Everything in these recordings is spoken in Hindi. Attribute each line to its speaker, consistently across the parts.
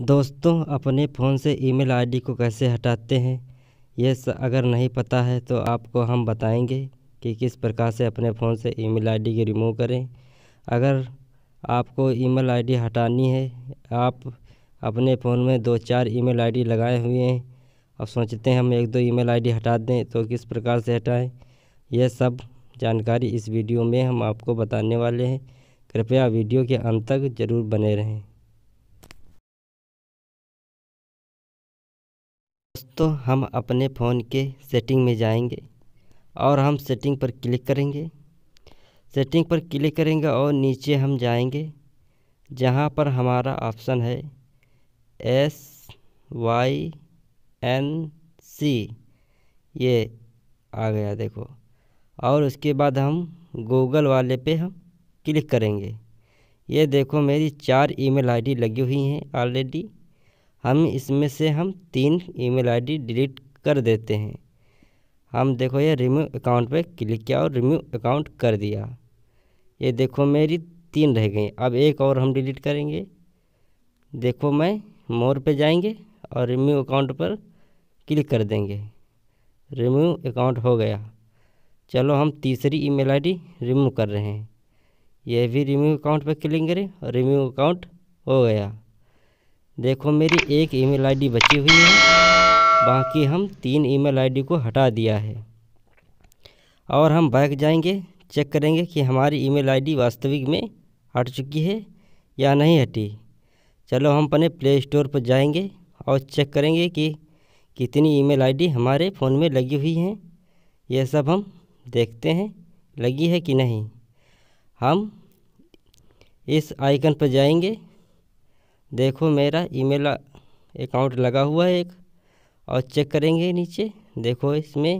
Speaker 1: दोस्तों अपने फ़ोन से ईमेल आईडी को कैसे हटाते हैं ये अगर नहीं पता है तो आपको हम बताएंगे कि किस प्रकार से अपने फ़ोन से ईमेल आईडी की रिमूव करें अगर आपको ईमेल आईडी हटानी है आप अपने फ़ोन में दो चार ईमेल आईडी लगाए हुए हैं और सोचते हैं हम एक दो ईमेल आईडी हटा दें तो किस प्रकार से हटाएँ यह सब जानकारी इस वीडियो में हम आपको बताने वाले हैं कृपया वीडियो के अंत तक ज़रूर बने रहें दोस्तों हम अपने फ़ोन के सेटिंग में जाएंगे और हम सेटिंग पर क्लिक करेंगे सेटिंग पर क्लिक करेंगे और नीचे हम जाएंगे जहाँ पर हमारा ऑप्शन है एस वाई एन सी ये आ गया देखो और उसके बाद हम गूगल वाले पे हम क्लिक करेंगे ये देखो मेरी चार ईमेल आईडी लगी हुई हैं ऑलरेडी हम इसमें से हम तीन ईमेल आईडी डिलीट कर देते हैं हम देखो ये रिम्यू अकाउंट पे क्लिक किया और रिम्यू अकाउंट कर दिया ये देखो मेरी तीन रह गई अब एक और हम डिलीट करेंगे देखो मैं मोर पे जाएंगे और रिम्यू अकाउंट पर क्लिक कर देंगे रिम्यू अकाउंट हो गया चलो हम तीसरी ईमेल आईडी रिम्यू कर रहे हैं यह भी रिम्यू अकाउंट पर क्लिक करें और रिम्यू अकाउंट हो गया देखो मेरी एक ईमेल आईडी बची हुई है बाकी हम तीन ईमेल आईडी को हटा दिया है और हम बैक जाएंगे चेक करेंगे कि हमारी ईमेल आईडी वास्तविक में हट चुकी है या नहीं हटी चलो हम अपने प्ले स्टोर पर जाएंगे और चेक करेंगे कि कितनी ईमेल आईडी हमारे फ़ोन में लगी हुई हैं ये सब हम देखते हैं लगी है कि नहीं हम इस आइकन पर जाएंगे देखो मेरा ईमेल अकाउंट लगा हुआ है एक और चेक करेंगे नीचे देखो इसमें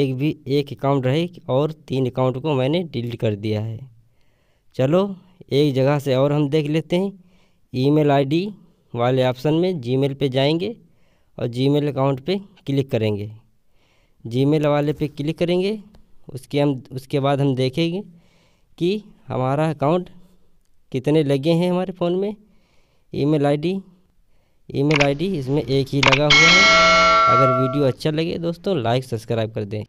Speaker 1: एक भी एक अकाउंट रहे और तीन अकाउंट को मैंने डिलीट कर दिया है चलो एक जगह से और हम देख लेते हैं ईमेल आईडी वाले ऑप्शन में जीमेल पे जाएंगे और जीमेल अकाउंट पे क्लिक करेंगे जीमेल वाले पे क्लिक करेंगे उसके हम उसके बाद हम देखेंगे कि हमारा अकाउंट कितने लगे हैं हमारे फ़ोन में ईमेल आईडी ईमेल आईडी इसमें एक ही लगा हुआ है अगर वीडियो अच्छा लगे दोस्तों लाइक सब्सक्राइब कर दें